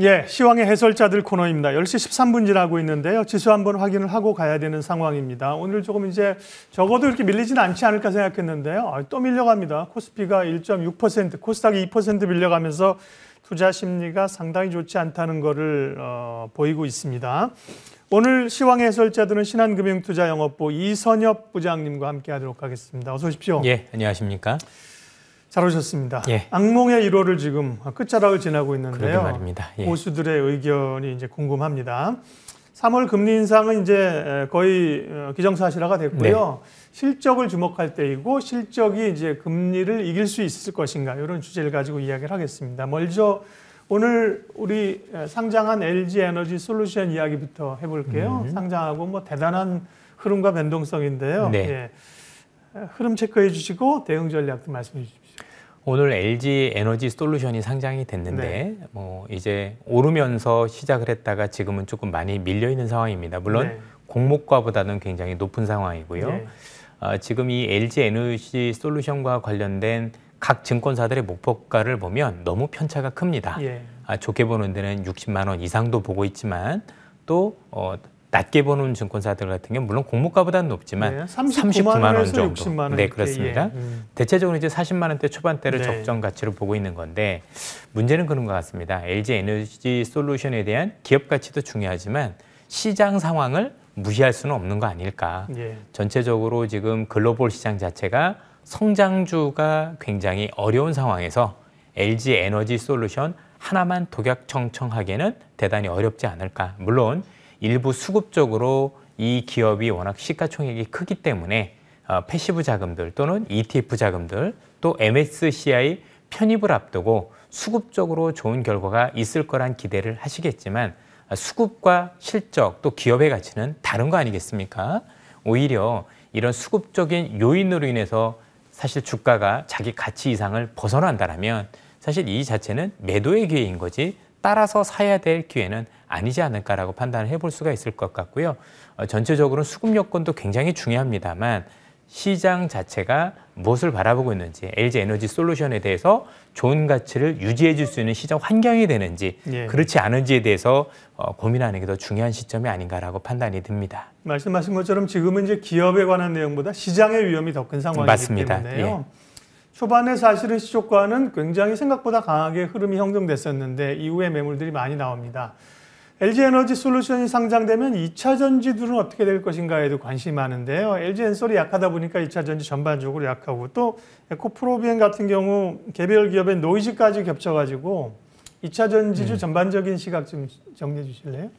예, 시황의 해설자들 코너입니다. 10시 13분 지나고 있는데요. 지수 한번 확인을 하고 가야 되는 상황입니다. 오늘 조금 이제 적어도 이렇게 밀리진 않지 않을까 생각했는데요. 아, 또 밀려갑니다. 코스피가 1.6%, 코스닥이 2% 밀려가면서 투자 심리가 상당히 좋지 않다는 것을 어, 보이고 있습니다. 오늘 시황의 해설자들은 신한금융투자영업부 이선엽 부장님과 함께 하도록 하겠습니다. 어서 오십시오. 예, 안녕하십니까. 잘 오셨습니다. 예. 악몽의 1월을 지금 끝자락을 지나고 있는데요. 예. 보수들의 의견이 이제 궁금합니다. 3월 금리 인상은 이제 거의 어, 기정사실화가 됐고요. 네. 실적을 주목할 때이고 실적이 이제 금리를 이길 수 있을 것인가 이런 주제를 가지고 이야기를 하겠습니다. 먼저 오늘 우리 상장한 LG 에너지 솔루션 이야기부터 해볼게요. 음. 상장하고 뭐 대단한 흐름과 변동성인데요. 네. 예. 흐름 체크해 주시고 대응 전략도 말씀해 주십시오. 오늘 LG 에너지 솔루션이 상장이 됐는데 네. 뭐 이제 오르면서 시작을 했다가 지금은 조금 많이 밀려 있는 상황입니다. 물론 네. 공모가보다는 굉장히 높은 상황이고요. 네. 아, 지금 이 LG 에너지 솔루션과 관련된 각 증권사들의 목표가를 보면 너무 편차가 큽니다. 예. 아, 좋게 보는 데는 60만 원 이상도 보고 있지만 또 어, 낮게 보는 증권사들 같은 경우 물론 공모가보다는 높지만 네, 39만, 39만 원 정도. 원 네, 그렇습니다. 예. 음. 대체적으로 이제 40만 원대 초반대를 네. 적정 가치로 보고 있는 건데 문제는 그런 것 같습니다. LG 에너지 솔루션에 대한 기업 가치도 중요하지만 시장 상황을 무시할 수는 없는 거 아닐까. 예. 전체적으로 지금 글로벌 시장 자체가 성장주가 굉장히 어려운 상황에서 LG 에너지 솔루션 하나만 독약청청하기에는 대단히 어렵지 않을까. 물론 일부 수급적으로 이 기업이 워낙 시가총액이 크기 때문에 어, 패시브 자금들 또는 ETF 자금들 또 MSCI 편입을 앞두고 수급적으로 좋은 결과가 있을 거란 기대를 하시겠지만 어, 수급과 실적 또 기업의 가치는 다른 거 아니겠습니까? 오히려 이런 수급적인 요인으로 인해서 사실 주가가 자기 가치 이상을 벗어난다면 사실 이 자체는 매도의 기회인 거지 따라서 사야 될 기회는 아니지 않을까라고 판단을 해볼 수가 있을 것 같고요. 어, 전체적으로 수급 여건도 굉장히 중요합니다만 시장 자체가 무엇을 바라보고 있는지 LG 에너지 솔루션에 대해서 좋은 가치를 유지해 줄 수 있는 시장 환경이 되는지 예. 그렇지 않은지에 대해서 어, 고민하는 게 더 중요한 시점이 아닌가라고 판단이 듭니다. 말씀하신 것처럼 지금은 이제 기업에 관한 내용보다 시장의 위험이 더 큰 상황이기 맞습니다. 때문에요. 예. 초반에 사실은 시초가는 굉장히 생각보다 강하게 흐름이 형성됐었는데 이후에 매물들이 많이 나옵니다. LG 에너지 솔루션이 상장되면 2차 전지들은 어떻게 될 것인가에도 관심이 많은데요. LG 엔솔이 약하다 보니까 2차 전지 전반적으로 약하고 또 코프로비엔 같은 경우 개별 기업의 노이즈까지 겹쳐가지고 2차 전지주 음. 전반적인 시각 좀 정리해 주실래요?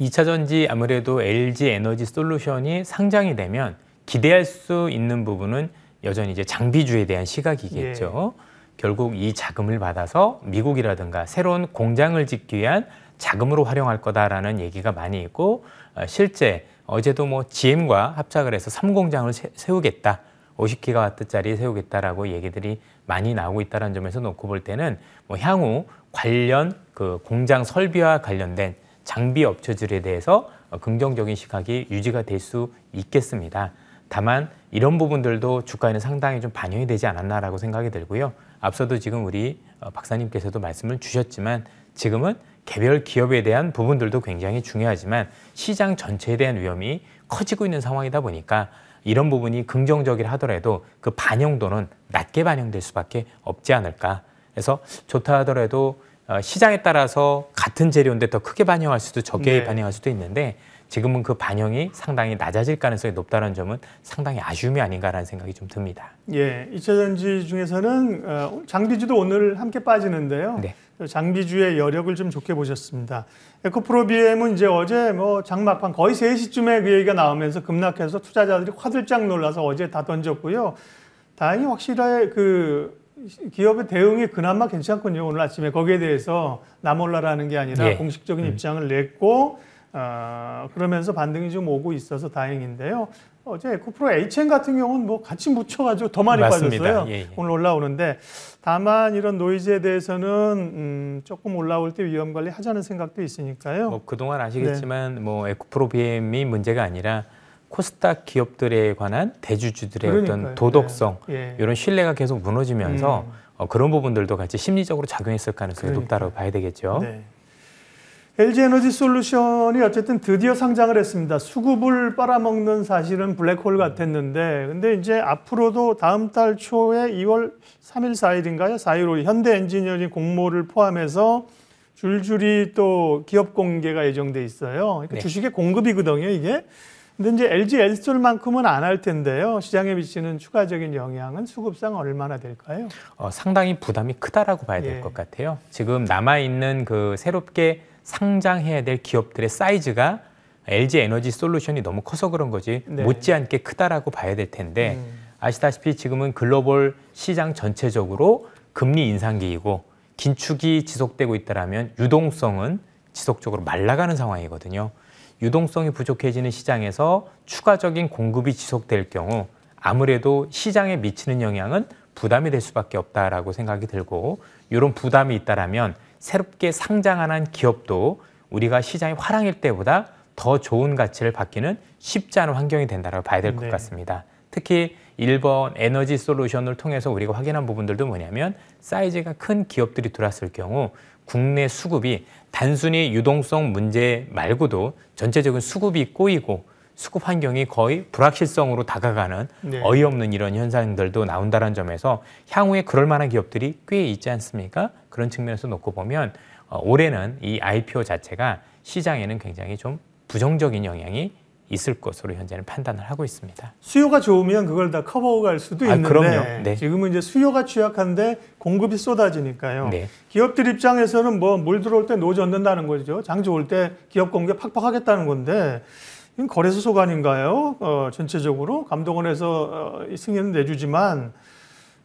2차 전지 아무래도 LG 에너지 솔루션이 상장이 되면 기대할 수 있는 부분은 여전히 이제 장비주에 대한 시각이겠죠. 예. 결국 이 자금을 받아서 미국이라든가 새로운 공장을 짓기 위한 자금으로 활용할 거다라는 얘기가 많이 있고 어, 실제 어제도 뭐 GM과 합작을 해서 3공장을 세우겠다. 50기가와트짜리 세우겠다라고 얘기들이 많이 나오고 있다는 점에서 놓고 볼 때는 뭐 향후 관련 그 공장 설비와 관련된 장비 업체들에 대해서 어, 긍정적인 시각이 유지가 될 수 있겠습니다. 다만 이런 부분들도 주가에는 상당히 좀 반영이 되지 않았나라고 생각이 들고요. 앞서도 지금 우리 어, 박사님께서도 말씀을 주셨지만 지금은 개별 기업에 대한 부분들도 굉장히 중요하지만 시장 전체에 대한 위험이 커지고 있는 상황이다 보니까 이런 부분이 긍정적이라 하더라도 그 반영도는 낮게 반영될 수밖에 없지 않을까. 그래서 좋다 하더라도 어, 시장에 따라서 같은 재료인데 더 크게 반영할 수도 적게 네. 반영할 수도 있는데 지금은 그 반영이 상당히 낮아질 가능성이 높다는 점은 상당히 아쉬움이 아닌가라는 생각이 좀 듭니다. 예, 2차 전지 중에서는 어, 장비주도 오늘 함께 빠지는데요. 네. 장비주의 여력을 좀 좋게 보셨습니다. 에코프로비엠은 이제 어제 뭐 장막판 거의 3시쯤에 그 얘기가 나오면서 급락해서 투자자들이 화들짝 놀라서 어제 다 던졌고요. 다행히 확실하게 그 기업의 대응이 그나마 괜찮군요. 오늘 아침에 거기에 대해서 나몰라라는 게 아니라 예. 공식적인 음. 입장을 냈고 어, 그러면서 반등이 좀 오고 있어서 다행인데요. 어제 코프로 HN 같은 경우는 뭐 같이 묻혀가지고 더 많이 맞습니다. 빠졌어요. 예, 예. 오늘 올라오는데 다만 이런 노이즈에 대해서는 음, 조금 올라올 때 위험 관리 하자는 생각도 있으니까요. 뭐 그동안 아시겠지만 네. 뭐 에코프로 BM이 문제가 아니라 코스닥 기업들에 관한 대주주들의 그러니까요. 어떤 도덕성 네. 예. 이런 신뢰가 계속 무너지면서 음. 어, 그런 부분들도 같이 심리적으로 작용했을 가능성이 그러니까 높다고 봐야 되겠죠. 네. LG 에너지 솔루션이 어쨌든 드디어 상장을 했습니다. 수급을 빨아먹는 사실은 블랙홀 같았는데, 근데 이제 앞으로도 다음 달 초에 2월 3일, 4일인가요? 4일, 5일 현대 엔지니어링 공모를 포함해서 줄줄이 또 기업 공개가 예정돼 있어요. 그러니까 네. 주식의 공급이거든요, 이게. 근데 이제 LG 엘톨만큼은안 할 텐데요. 시장에 미치는 추가적인 영향은 수급상 얼마나 될까요? 어, 상당히 부담이 크다라고 봐야 될것 예. 같아요. 지금 남아 있는 그 새롭게 상장해야 될 기업들의 사이즈가 LG 에너지 솔루션이 너무 커서 그런 거지 네. 못지않게 크다라고 봐야 될 텐데 음. 아시다시피 지금은 글로벌 시장 전체적으로 금리 인상기이고 긴축이 지속되고 있다라면 유동성은 지속적으로 말라가는 상황이거든요. 유동성이 부족해지는 시장에서 추가적인 공급이 지속될 경우 아무래도 시장에 미치는 영향은 부담이 될 수밖에 없다라고 생각이 들고 이런 부담이 있다라면 새롭게 상장하는 기업도 우리가 시장이 화랑일 때보다 더 좋은 가치를 받기는 쉽지 않은 환경이 된다고 봐야 될것 네. 같습니다. 특히 일본 에너지 솔루션을 통해서 우리가 확인한 부분들도 뭐냐면 사이즈가 큰 기업들이 들어왔을 경우 국내 수급이 단순히 유동성 문제 말고도 전체적인 수급이 꼬이고 수급 환경이 거의 불확실성으로 다가가는 네. 어이없는 이런 현상들도 나온다는 점에서 향후에 그럴 만한 기업들이 꽤 있지 않습니까? 그런 측면에서 놓고 보면 어, 올해는 이 IPO 자체가 시장에는 굉장히 좀 부정적인 영향이 있을 것으로 현재는 판단을 하고 있습니다. 수요가 좋으면 그걸 다 커버갈 수도 아, 있는데 네. 지금은 이제 수요가 취약한데 공급이 쏟아지니까요. 네. 기업들 입장에서는 뭐 물 들어올 때노 젓는다는 거죠. 장 좋을 때 기업 공개 팍팍 하겠다는 건데 이건 거래소 소관인가요? 어, 전체적으로 감독원에서 어, 승인은 내주지만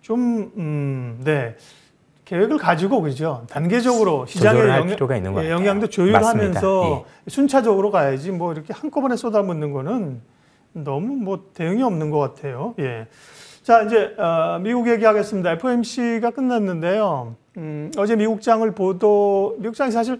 좀 음, 네. 계획을 가지고 그죠 단계적으로 시장의 영향, 예, 영향도 조율하면서 예. 순차적으로 가야지 뭐 이렇게 한꺼번에 쏟아붓는 거는 너무 뭐 대응이 없는 것 같아요. 예. 자 이제 어, 미국 얘기하겠습니다. FOMC가 끝났는데요. 음, 어제 미국장을 보도 미국장이 사실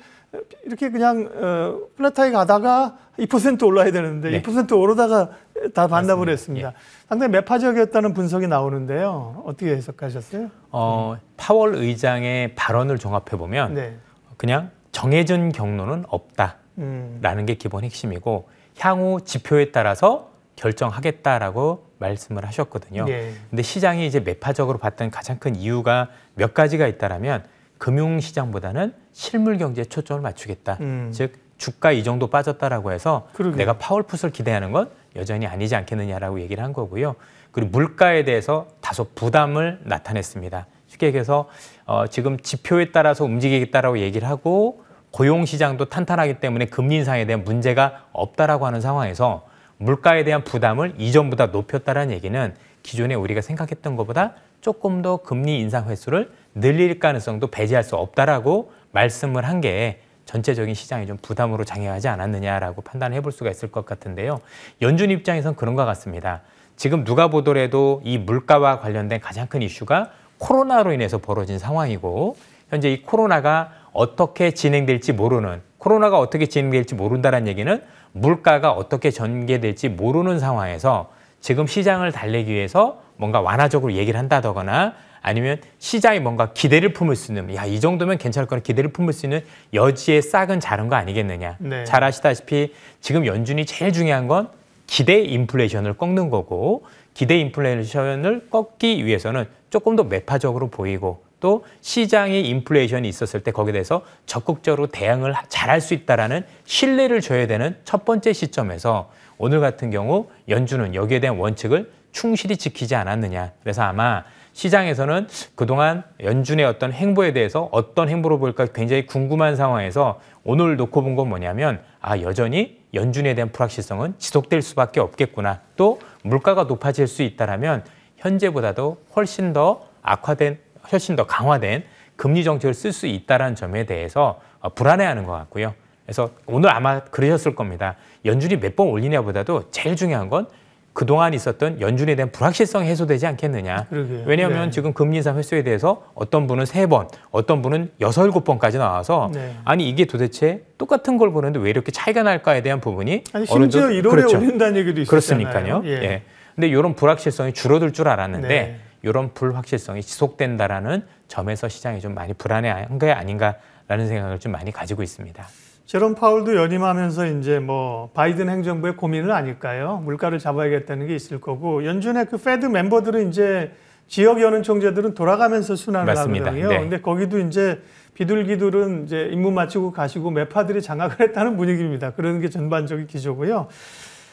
이렇게 그냥 어, 플랫타이 가다가 2% 올라야 되는데 네. 2% 오르다가 다 반납을 했습니다. 예. 상당히 매파적이었다는 분석이 나오는데요. 어떻게 해석하셨어요? 어, 파월 의장의 발언을 종합해 보면 네. 그냥 정해진 경로는 없다라는 음. 게 기본 핵심이고 향후 지표에 따라서 결정하겠다라고 말씀을 하셨거든요. 네. 근데 시장이 이제 매파적으로 봤던 가장 큰 이유가 몇 가지가 있다라면 금융시장보다는 실물 경제에 초점을 맞추겠다. 음. 즉 주가 이 정도 빠졌다라고 해서 그러게 내가 파월풋을 기대하는 건 여전히 아니지 않겠느냐라고 얘기를 한 거고요. 그리고 물가에 대해서 다소 부담을 나타냈습니다. 쉽게 얘기해서 어, 지금 지표에 따라서 움직이겠다라고 얘기를 하고 고용 시장도 탄탄하기 때문에 금리 인상에 대한 문제가 없다라고 하는 상황에서 물가에 대한 부담을 이전보다 높였다라는 얘기는 기존에 우리가 생각했던 것보다 조금 더 금리 인상 횟수를 늘릴 가능성도 배제할 수 없다라고 말씀을 한 게 전체적인 시장이 좀 부담으로 장애하지 않았느냐라고 판단해 볼 수가 있을 것 같은데요. 연준 입장에선 그런 것 같습니다. 지금 누가 보더라도 이 물가와 관련된 가장 큰 이슈가 코로나로 인해서 벌어진 상황이고 현재 이 코로나가 어떻게 진행될지 모르는 코로나가 어떻게 진행될지 모른다는 얘기는 물가가 어떻게 전개될지 모르는 상황에서 지금 시장을 달래기 위해서 뭔가 완화적으로 얘기를 한다거나 아니면 시장이 뭔가 기대를 품을 수 있는 야이 정도면 괜찮을 거는 기대를 품을 수 있는 여지의 싹은 자른 거 아니겠느냐. 네. 잘 아시다시피 지금 연준이 제일 중요한 건 기대 인플레이션을 꺾는 거고 기대 인플레이션을 꺾기 위해서는 조금 더 매파적으로 보이고 또 시장에 인플레이션이 있었을 때 거기에 대해서 적극적으로 대응을 잘할 수 있다라는 신뢰를 줘야 되는 첫 번째 시점에서 오늘 같은 경우 연준은 여기에 대한 원칙을 충실히 지키지 않았느냐. 그래서 아마 시장에서는 그동안 연준의 어떤 행보에 대해서 어떤 행보로 볼까 굉장히 궁금한 상황에서 오늘 놓고 본 건 뭐냐면 아 여전히 연준에 대한 불확실성은 지속될 수밖에 없겠구나. 또 물가가 높아질 수 있다라면 현재보다도 훨씬 더 악화된 훨씬 더 강화된 금리 정책을 쓸 수 있다라는 점에 대해서 어, 불안해하는 것 같고요. 그래서 오늘 아마 그러셨을 겁니다. 연준이 몇 번 올리냐보다도 제일 중요한 건 그동안 있었던 연준에 대한 불확실성이 해소되지 않겠느냐. 그러게요. 왜냐하면 네. 지금 금리 인상 횟수에 대해서 어떤 분은 세 번 어떤 분은 여섯 일곱 번까지 나와서 네. 아니 이게 도대체 똑같은 걸 보는데 왜 이렇게 차이가 날까에 대한 부분이 아니, 심지어 어느 정도, 1월에 그렇죠. 올린다는 얘기도 있었잖아요. 그렇습니까요. 예. 예. 근데 이런 불확실성이 줄어들 줄 알았는데 네. 이런 불확실성이 지속된다라는 점에서 시장이 좀 많이 불안해한 게 아닌가라는 생각을 좀 많이 가지고 있습니다. 제롬 파울도 연임하면서 이제 뭐 바이든 행정부의 고민은 아닐까요? 물가를 잡아야겠다는 게 있을 거고 연준의 그 페드 멤버들은 이제 지역 연은 총재들은 돌아가면서 순환을 맞니다 하거든요. 네. 근데 거기도 이제 비둘기들은 이제 임무 마치고 가시고 매파들이 장악을 했다는 분위기입니다. 그런 게 전반적인 기조고요.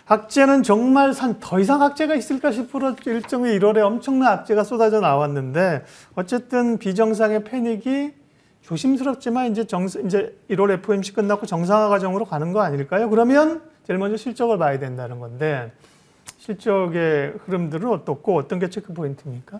악재는 정말 산, 더 이상 악재가 있을까 싶어 일정의 1월에 엄청난 악재가 쏟아져 나왔는데 어쨌든 비정상의 패닉이 조심스럽지만 이제 정 이제 1월 FOMC 끝나고 정상화 과정으로 가는 거 아닐까요? 그러면 제일 먼저 실적을 봐야 된다는 건데 실적의 흐름들은 어떻고 어떤 게 체크 포인트입니까?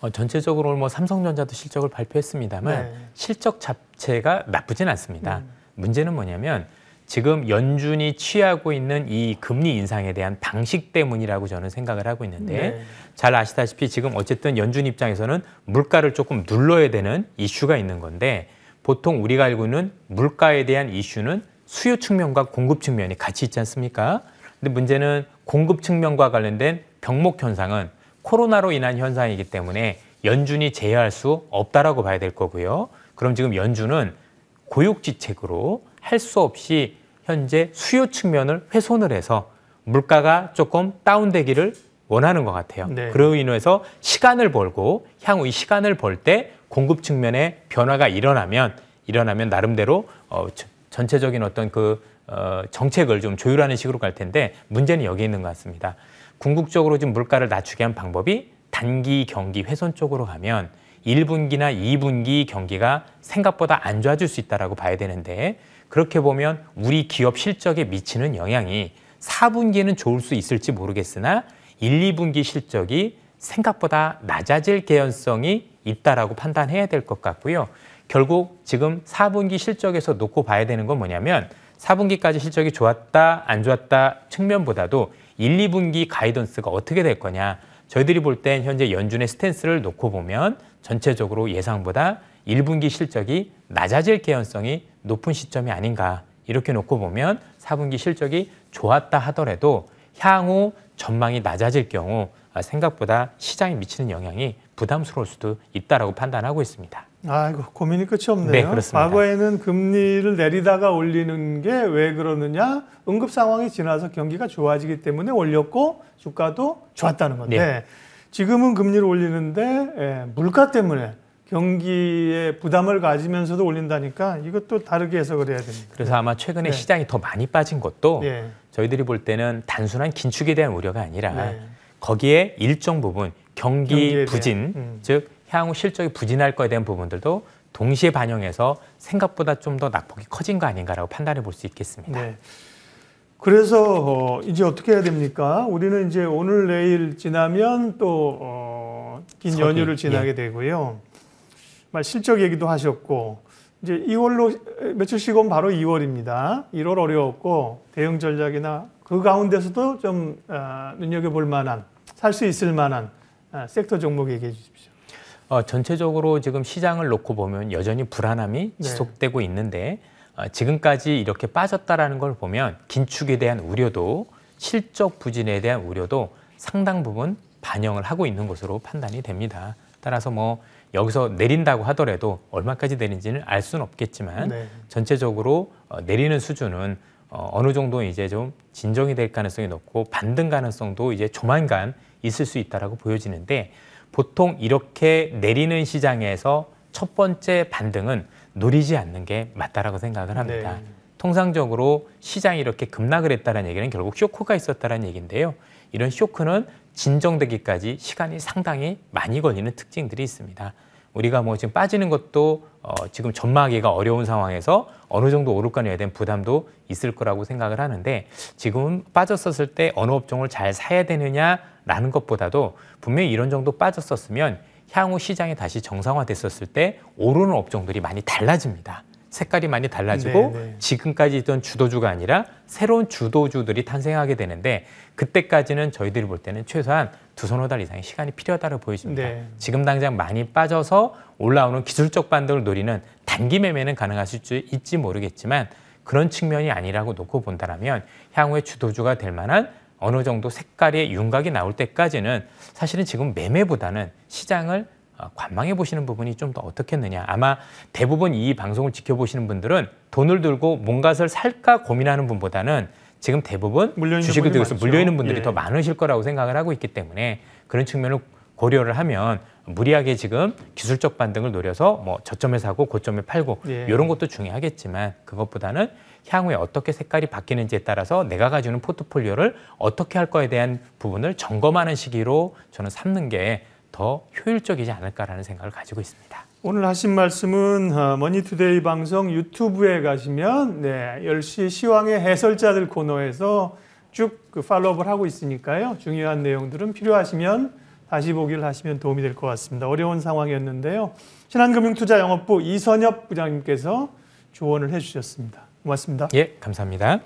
어, 전체적으로 뭐 삼성전자도 실적을 발표했습니다만 네. 실적 자체가 나쁘진 않습니다. 음. 문제는 뭐냐면 지금 연준이 취하고 있는 이 금리 인상에 대한 방식 때문이라고 저는 생각을 하고 있는데 네. 잘 아시다시피 지금 어쨌든 연준 입장에서는 물가를 조금 눌러야 되는 이슈가 있는 건데 보통 우리가 알고 있는 물가에 대한 이슈는 수요 측면과 공급 측면이 같이 있지 않습니까? 근데 문제는 공급 측면과 관련된 병목 현상은 코로나로 인한 현상이기 때문에 연준이 제어할 수 없다라고 봐야 될 거고요. 그럼 지금 연준은 고육지책으로 할수 없이 현재 수요 측면을 훼손을 해서 물가가 조금 다운되기를 원하는 것 같아요. 네. 그로 인해서 시간을 벌고 향후 이 시간을 벌 때 공급 측면에 변화가 일어나면 일어나면 나름대로 어, 전체적인 어떤 그 어, 정책을 좀 조율하는 식으로 갈 텐데 문제는 여기 있는 것 같습니다. 궁극적으로 지금 물가를 낮추게 한 방법이 단기 경기 훼손 쪽으로 가면 1분기나 2분기 경기가 생각보다 안 좋아질 수 있다라고 봐야 되는데 그렇게 보면 우리 기업 실적에 미치는 영향이 4분기에는 좋을 수 있을지 모르겠으나 1, 2분기 실적이 생각보다 낮아질 개연성이 있다라고 판단해야 될 것 같고요. 결국 지금 4분기 실적에서 놓고 봐야 되는 건 뭐냐면 4분기까지 실적이 좋았다, 안 좋았다 측면보다도 1, 2분기 가이던스가 어떻게 될 거냐. 저희들이 볼 땐 현재 연준의 스탠스를 놓고 보면 전체적으로 예상보다 1분기 실적이 낮아질 개연성이 높은 시점이 아닌가 이렇게 놓고 보면 4분기 실적이 좋았다 하더라도 향후 전망이 낮아질 경우 아, 생각보다 시장에 미치는 영향이 부담스러울 수도 있다라고 판단하고 있습니다. 아이고 고민이 끝이 없네요. 네, 그렇습니다. 과거에는 금리를 내리다가 올리는 게 왜 그러느냐? 응급 상황이 지나서 경기가 좋아지기 때문에 올렸고 주가도 좋았다는 건데 네. 지금은 금리를 올리는데 예, 물가 때문에 경기에 부담을 가지면서도 올린다니까 이것도 다르게 해석을 해야 됩니다. 그래서 아마 최근에 네. 시장이 더 많이 빠진 것도 네. 저희들이 볼 때는 단순한 긴축에 대한 우려가 아니라 네. 거기에 일정 부분 경기 부진, 음. 즉 향후 실적이 부진할 거에 대한 부분들도 동시에 반영해서 생각보다 좀 더 낙폭이 커진 거 아닌가라고 판단해 볼 수 있겠습니다. 네. 그래서 어, 이제 어떻게 해야 됩니까? 우리는 이제 오늘 내일 지나면 또긴 어, 연휴를 지나게 예. 되고요. 말 실적 얘기도 하셨고 이제 2월로 며칠 쉬고 바로 2월입니다. 1월 어려웠고 대응 전략이나 그 가운데서도 좀 어, 눈여겨볼 만한 살 수 있을 만한 어, 섹터 종목 얘기해 주십시오. 어, 전체적으로 지금 시장을 놓고 보면 여전히 불안함이 네. 지속되고 네. 있는데 어, 지금까지 이렇게 빠졌다라는 걸 보면 긴축에 대한 우려도 실적 부진에 대한 우려도 상당 부분 반영을 하고 있는 것으로 판단이 됩니다. 따라서 뭐 여기서 내린다고 하더라도 얼마까지 내린지는 알 수는 없겠지만 네. 전체적으로 어, 내리는 수준은 어, 어느 정도 이제 좀 진정이 될 가능성이 높고 반등 가능성도 이제 조만간 있을 수 있다라고 보여지는데 보통 이렇게 내리는 시장에서 첫 번째 반등은 노리지 않는 게 맞다라고 생각을 합니다. 네. 통상적으로 시장이 이렇게 급락을 했다는 얘기는 결국 쇼크가 있었다는 얘기인데요. 이런 쇼크는 진정되기까지 시간이 상당히 많이 걸리는 특징들이 있습니다. 우리가 뭐 지금 빠지는 것도 어, 지금 전망하기가 어려운 상황에서 어느 정도 오를까에 대한 부담도 있을 거라고 생각을 하는데 지금 빠졌었을 때 어느 업종을 잘 사야 되느냐라는 것보다도 분명히 이런 정도 빠졌었으면 향후 시장이 다시 정상화됐었을 때 오르는 업종들이 많이 달라집니다. 색깔이 많이 달라지고 네네. 네. 지금까지 있던 주도주가 아니라 새로운 주도주들이 탄생하게 되는데 그때까지는 저희들이 볼 때는 최소한 두 서너 달 이상의 시간이 필요하다고 보여집니다. 네. 지금 당장 많이 빠져서 올라오는 기술적 반등을 노리는 단기 매매는 가능하실수 있지 모르겠지만 그런 측면이 아니라고 놓고 본다면 향후에 주도주가 될 만한 어느 정도 색깔의 윤곽이 나올 때까지는 사실은 지금 매매보다는 시장을 어, 관망해 보시는 부분이 좀 더 어떻겠느냐. 아마 대부분 이 방송을 지켜보시는 분들은 돈을 들고 뭔가를 살까 고민하는 분보다는 지금 대부분 주식을 들고서 물려있는 분들이 예. 더 많으실 거라고 생각을 하고 있기 때문에 그런 측면을 고려를 하면 무리하게 지금 기술적 반등을 노려서 뭐 저점에 사고 고점에 팔고 예. 이런 것도 중요하겠지만 그것보다는 향후에 어떻게 색깔이 바뀌는지에 따라서 내가 가지는 포트폴리오를 어떻게 할 거에 대한 부분을 점검하는 시기로 저는 삼는 게더 효율적이지 않을까라는 생각을 가지고 있습니다. 오늘 하신 말씀은 머니투데이 어, 방송 유튜브에 가시면 네, 10시 시황의 해설자들 코너에서 쭉그 팔로업을 하고 있으니까요. 중요한 내용들은 필요하시면 다시 보기를 하시면 도움이 될 것 같습니다. 어려운 상황이었는데요. 신한금융투자영업부 이선엽 부장님께서 조언을 해주셨습니다. 고맙습니다. 예, 감사합니다.